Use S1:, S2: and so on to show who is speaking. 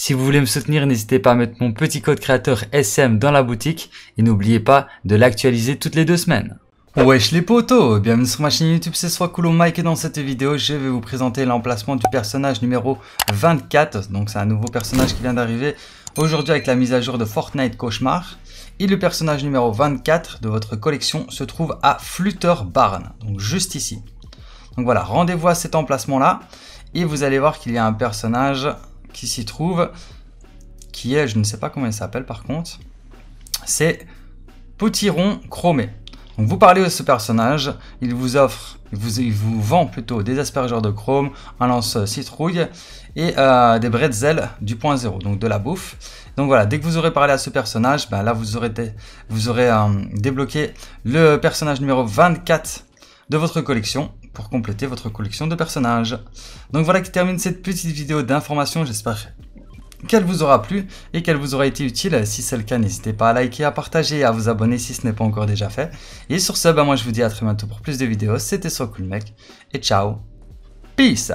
S1: Si vous voulez me soutenir, n'hésitez pas à mettre mon petit code créateur SM dans la boutique et n'oubliez pas de l'actualiser toutes les deux semaines. Wesh les potos Bienvenue sur ma chaîne YouTube, c'est soit Mike et dans cette vidéo, je vais vous présenter l'emplacement du personnage numéro 24. Donc c'est un nouveau personnage qui vient d'arriver aujourd'hui avec la mise à jour de Fortnite Cauchemar. Et le personnage numéro 24 de votre collection se trouve à Flutter Barn, donc juste ici. Donc voilà, rendez-vous à cet emplacement là et vous allez voir qu'il y a un personnage qui s'y trouve, qui est, je ne sais pas comment il s'appelle par contre, c'est Potiron Chromé. Donc vous parlez de ce personnage, il vous offre, il vous, vous vend plutôt des aspergeurs de chrome, un lance citrouille et euh, des bretzels du point zéro, donc de la bouffe. Donc voilà, dès que vous aurez parlé à ce personnage, ben là vous aurez, vous aurez euh, débloqué le personnage numéro 24 de votre collection pour compléter votre collection de personnages. Donc voilà qui termine cette petite vidéo d'information, j'espère qu'elle vous aura plu et qu'elle vous aura été utile. Si c'est le cas, n'hésitez pas à liker, à partager et à vous abonner si ce n'est pas encore déjà fait. Et sur ce, ben moi je vous dis à très bientôt pour plus de vidéos. C'était Soit Cool Mec et ciao. Peace